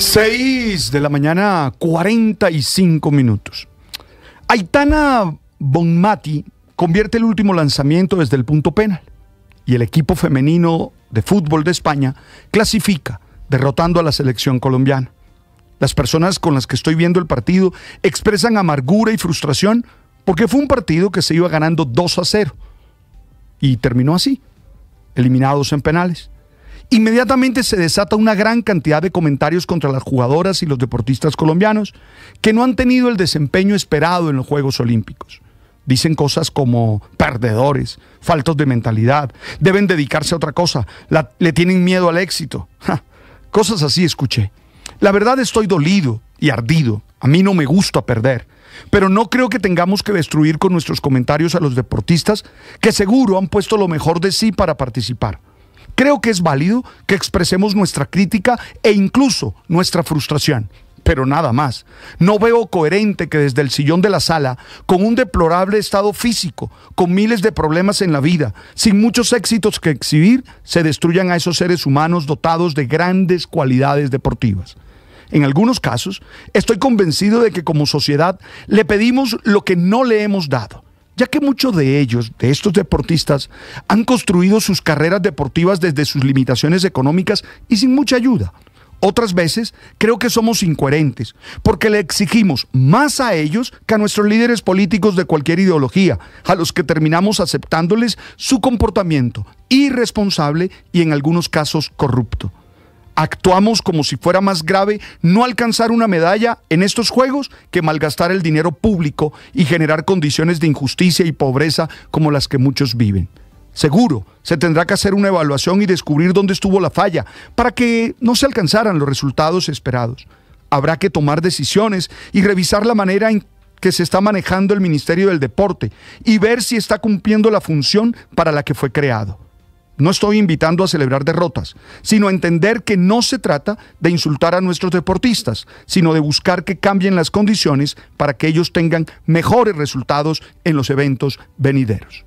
6 de la mañana, 45 minutos. Aitana Bonmati convierte el último lanzamiento desde el punto penal y el equipo femenino de fútbol de España clasifica derrotando a la selección colombiana. Las personas con las que estoy viendo el partido expresan amargura y frustración porque fue un partido que se iba ganando 2 a 0 y terminó así, eliminados en penales. Inmediatamente se desata una gran cantidad de comentarios contra las jugadoras y los deportistas colombianos que no han tenido el desempeño esperado en los Juegos Olímpicos. Dicen cosas como perdedores, faltos de mentalidad, deben dedicarse a otra cosa, le tienen miedo al éxito. cosas así escuché. La verdad estoy dolido y ardido. A mí no me gusta perder. Pero no creo que tengamos que destruir con nuestros comentarios a los deportistas que seguro han puesto lo mejor de sí para participar. Creo que es válido que expresemos nuestra crítica e incluso nuestra frustración pero nada más. No veo coherente que desde el sillón de la sala, con un deplorable estado físico, con miles de problemas en la vida, sin muchos éxitos que exhibir, se destruyan a esos seres humanos dotados de grandes cualidades deportivas. En algunos casos, estoy convencido de que como sociedad le pedimos lo que no le hemos dado ya que muchos de ellos, de estos deportistas, han construido sus carreras deportivas desde sus limitaciones económicas y sin mucha ayuda. Otras veces creo que somos incoherentes, porque le exigimos más a ellos que a nuestros líderes políticos de cualquier ideología, a los que terminamos aceptándoles su comportamiento irresponsable y en algunos casos corrupto actuamos como si fuera más grave no alcanzar una medalla en estos Juegos que malgastar el dinero público y generar condiciones de injusticia y pobreza como las que muchos viven. Seguro, se tendrá que hacer una evaluación y descubrir dónde estuvo la falla para que no se alcanzaran los resultados esperados. Habrá que tomar decisiones y revisar la manera en que se está manejando el Ministerio del Deporte y ver si está cumpliendo la función para la que fue creado. No estoy invitando a celebrar derrotas, sino a entender que no se trata de insultar a nuestros deportistas, sino de buscar que cambien las condiciones para que ellos tengan mejores resultados en los eventos venideros.